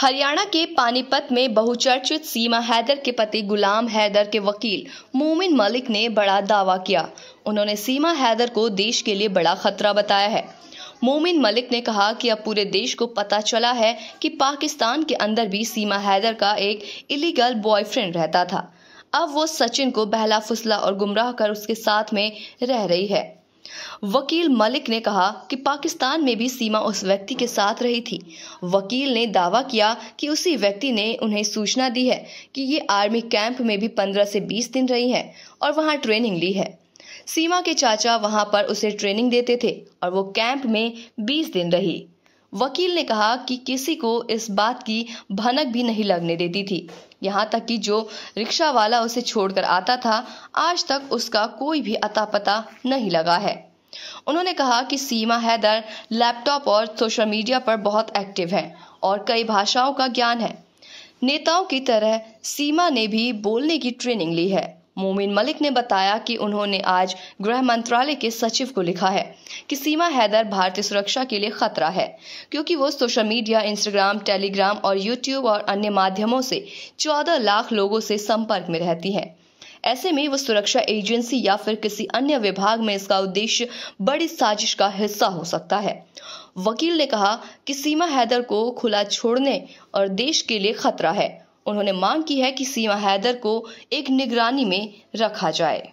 हरियाणा के पानीपत में बहुचर्चित सीमा हैदर के पति गुलाम हैदर के वकील मोमिन मलिक ने बड़ा दावा किया उन्होंने सीमा हैदर को देश के लिए बड़ा खतरा बताया है मोमिन मलिक ने कहा कि अब पूरे देश को पता चला है कि पाकिस्तान के अंदर भी सीमा हैदर का एक इलीगल बॉयफ्रेंड रहता था अब वो सचिन को बहला फुसला और गुमराह कर उसके साथ में रह रही है वकील मलिक ने कहा कि पाकिस्तान में भी सीमा उस व्यक्ति के साथ रही थी वकील ने दावा किया कि उसी व्यक्ति ने उन्हें सूचना दी है कि ये आर्मी कैंप में भी पंद्रह से बीस दिन रही है और वहाँ ट्रेनिंग ली है सीमा के चाचा वहाँ पर उसे ट्रेनिंग देते थे और वो कैंप में बीस दिन रही वकील ने कहा कि किसी को इस बात की भनक भी नहीं लगने देती थी यहाँ तक कि जो रिक्शा वाला उसे छोड़कर आता था आज तक उसका कोई भी अता पता नहीं लगा है उन्होंने कहा कि सीमा हैदर लैपटॉप और सोशल मीडिया पर बहुत एक्टिव हैं और कई भाषाओं का ज्ञान है नेताओं की तरह सीमा ने भी बोलने की ट्रेनिंग ली है मोमिन मलिक ने बताया कि उन्होंने आज गृह मंत्रालय के सचिव को लिखा है कि सीमा हैदर भारतीय सुरक्षा के लिए खतरा है क्योंकि वो सोशल मीडिया इंस्टाग्राम टेलीग्राम और यूट्यूब और अन्य माध्यमों से 14 लाख लोगों से संपर्क में रहती हैं ऐसे में वो सुरक्षा एजेंसी या फिर किसी अन्य विभाग में इसका उद्देश्य बड़ी साजिश का हिस्सा हो सकता है वकील ने कहा कि सीमा हैदर को खुला छोड़ने और देश के लिए खतरा है उन्होंने मांग की है कि सीमा हैदर को एक निगरानी में रखा जाए